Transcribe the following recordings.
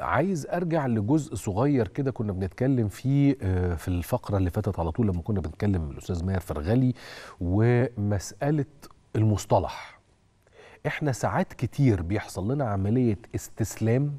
عايز ارجع لجزء صغير كده كنا بنتكلم فيه آه، في الفقره اللي فاتت على طول لما كنا بنتكلم الاستاذ ماهر فرغلي ومساله المصطلح احنا ساعات كتير بيحصل لنا عمليه استسلام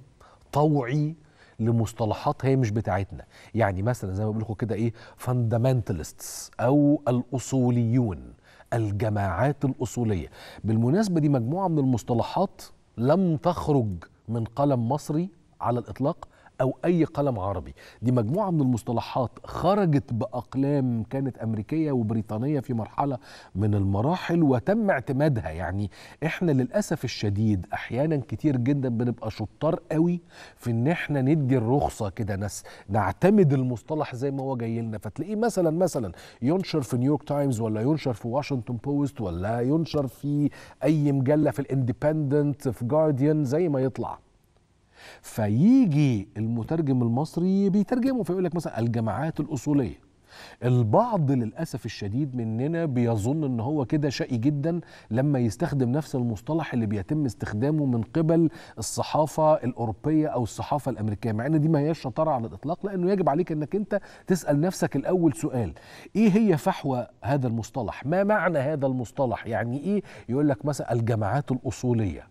طوعي لمصطلحات هي مش بتاعتنا يعني مثلا زي ما بقول لكم كده ايه فاندامنتالستس او الاصوليون الجماعات الاصوليه بالمناسبه دي مجموعه من المصطلحات لم تخرج من قلم مصري على الإطلاق أو أي قلم عربي دي مجموعة من المصطلحات خرجت بأقلام كانت أمريكية وبريطانية في مرحلة من المراحل وتم اعتمادها يعني إحنا للأسف الشديد أحيانا كتير جدا بنبقى شطار قوي في إن إحنا ندي الرخصة كده ناس نعتمد المصطلح زي ما هو جاي لنا فتلاقيه مثلا مثلا ينشر في نيويورك تايمز ولا ينشر في واشنطن بوست ولا ينشر في أي مجلة في الاندبندنت في جارديان زي ما يطلع فيجي المترجم المصري بيترجمه فيقول لك مثلا الجماعات الاصوليه البعض للاسف الشديد مننا بيظن ان هو كده شقي جدا لما يستخدم نفس المصطلح اللي بيتم استخدامه من قبل الصحافه الاوروبيه او الصحافه الامريكيه مع ان دي ما هياش شطاره على الاطلاق لانه يجب عليك انك انت تسال نفسك الاول سؤال ايه هي فحوى هذا المصطلح ما معنى هذا المصطلح يعني ايه يقول لك مثلا الجماعات الاصوليه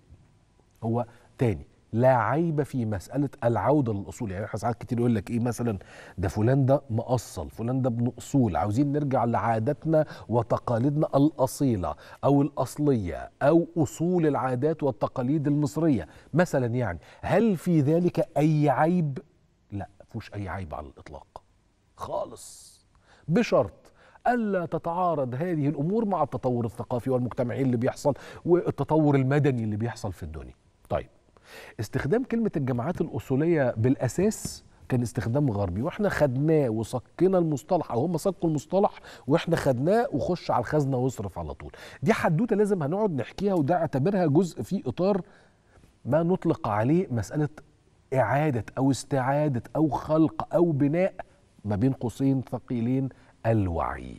هو تاني لا عيب في مساله العوده للاصول يعني احنا ساعات كتير يقول لك ايه مثلا ده فلان ده مأصل فلان ده ابن اصول عاوزين نرجع لعاداتنا وتقاليدنا الاصيله او الاصليه او اصول العادات والتقاليد المصريه مثلا يعني هل في ذلك اي عيب لا فيهوش اي عيب على الاطلاق خالص بشرط الا تتعارض هذه الامور مع التطور الثقافي والمجتمعي اللي بيحصل والتطور المدني اللي بيحصل في الدنيا طيب استخدام كلمه الجماعات الاصوليه بالاساس كان استخدام غربي واحنا خدناه وصكينا المصطلح او هم صكوا المصطلح واحنا خدناه وخش على الخزنه واصرف على طول دي حدوته لازم هنقعد نحكيها وده اعتبرها جزء في اطار ما نطلق عليه مساله اعاده او استعاده او خلق او بناء ما بين قوسين ثقيلين الوعي